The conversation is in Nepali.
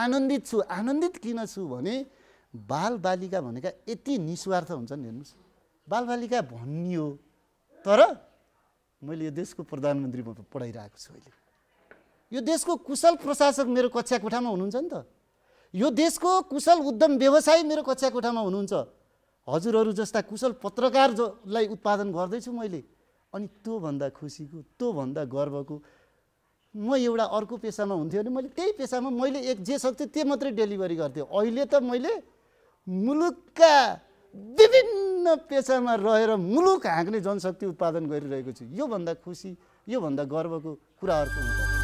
आनन्दित छु आनन्दित किन छु भने बालबालिका भनेका यति निस्वार्थ हुन्छन् हेर्नुहोस् बालबालिका भनियो तर मैले यो देशको प्रधानमन्त्रीमा पढाइरहेको छु अहिले यो देशको कुशल प्रशासक मेरो कक्षा कोठामा हुनुहुन्छ नि त यो देशको कुशल उद्यम व्यवसायी मेरो कक्षा कोठामा हुनुहुन्छ हजुरहरू जस्ता कुशल पत्रकार जसलाई उत्पादन गर्दैछु मैले अनि त्योभन्दा खुसीको त्योभन्दा गर्वको म एउटा अर्को पेसामा हुन्थ्यो भने मैले त्यही पेसामा मैले एक जे सक्थेँ त्यो मात्रै डेलिभरी गर्थेँ अहिले त मैले मुलुकका विभिन्न पेसामा रहेर मुलुक हाँक्ने जनशक्ति उत्पादन गरिरहेको छु योभन्दा खुसी योभन्दा गर्वको कुरा अर्को हुन्छ